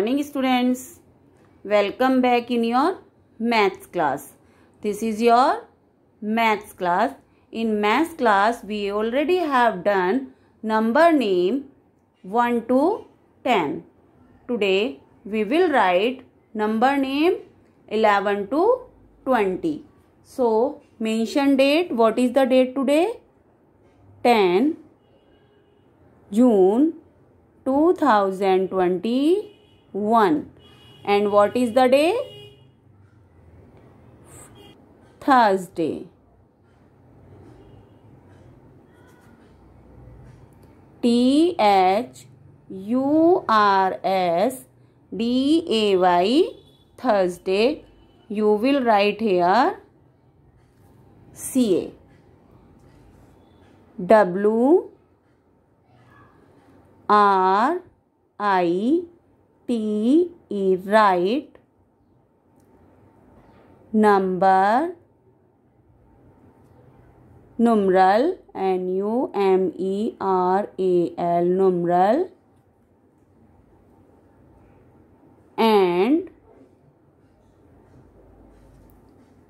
morning students welcome back in your maths class this is your maths class in maths class we already have done number name 1 to 10 today we will write number name 11 to 20 so mention date what is the date today 10 june 2020 1 and what is the day thursday t h u r s d a y thursday you will write here c a w r i T E right number numeral N U M E R A L numeral and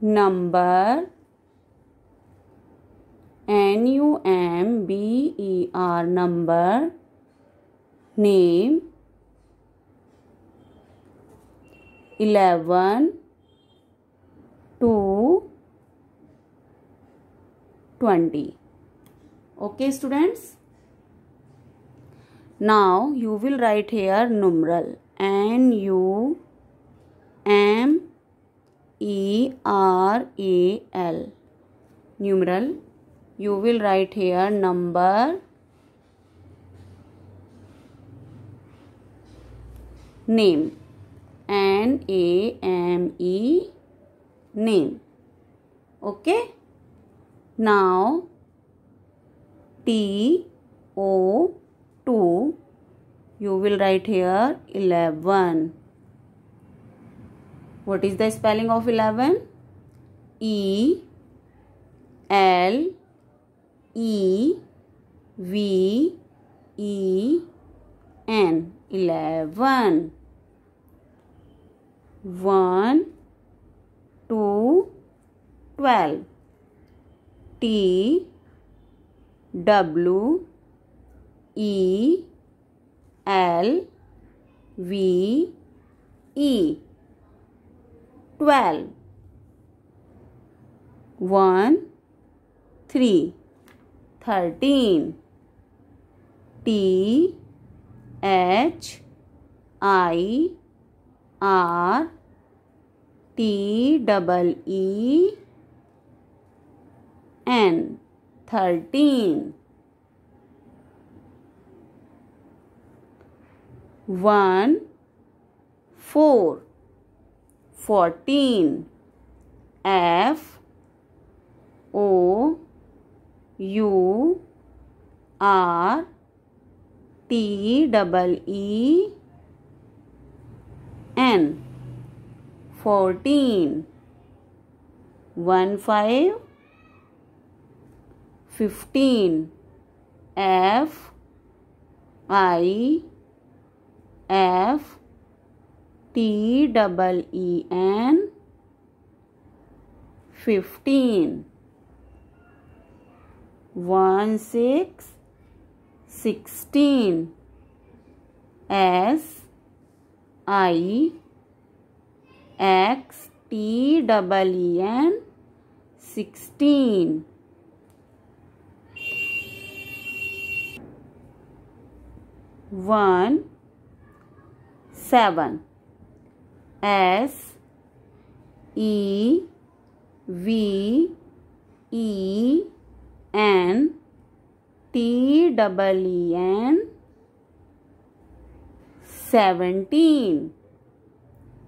number N U M B E R number name eleven, to twenty. Okay, students. Now you will write here numeral N U M E R A L numeral. You will write here number name N A M E name. Okay. Now T O 2 you will write here 11. What is the spelling of 11? E L E V E N 11 one two twelve T W E L V E twelve one three thirteen T H I R T double E N thirteen one four fourteen F O U R T double E ten, fourteen, one five, fifteen, F, I, F, T double E N, fifteen, one six, sixteen, S, I, X T double E N 16. One seven S E V E N T double E N seventeen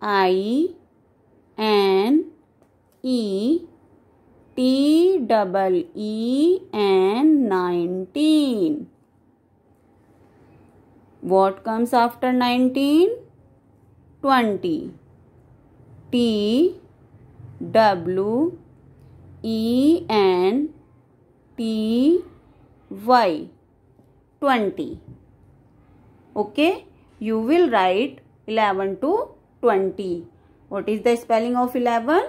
I N E T double E and 19. What comes after 19? 20. T W E N T Y 20. Okay, you will write 11 to 20. What is the spelling of 11?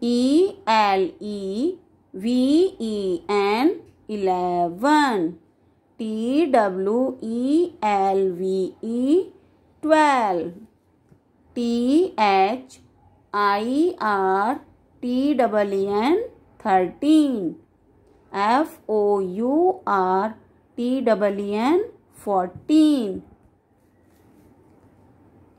E L E V E N 11. T W E L V E 12. T H I R T W N 13. f o u r t w -E n 14.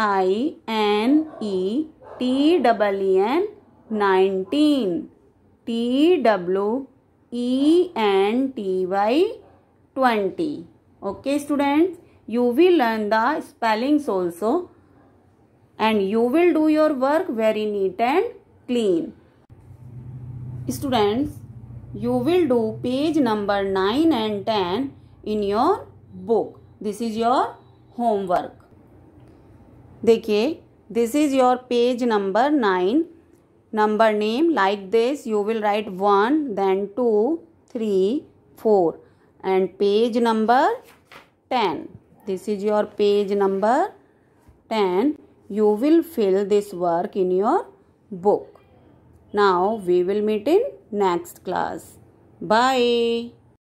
I N E T W N 19 T W E N T Y 20 okay students you will learn the spellings also and you will do your work very neat and clean students you will do page number 9 and 10 in your book this is your homework देखिए this is your page number nine. Number name like this, you will write one, then two three four and page number 10 this is your page number 10 you will fill this work in your book now we will meet in next class bye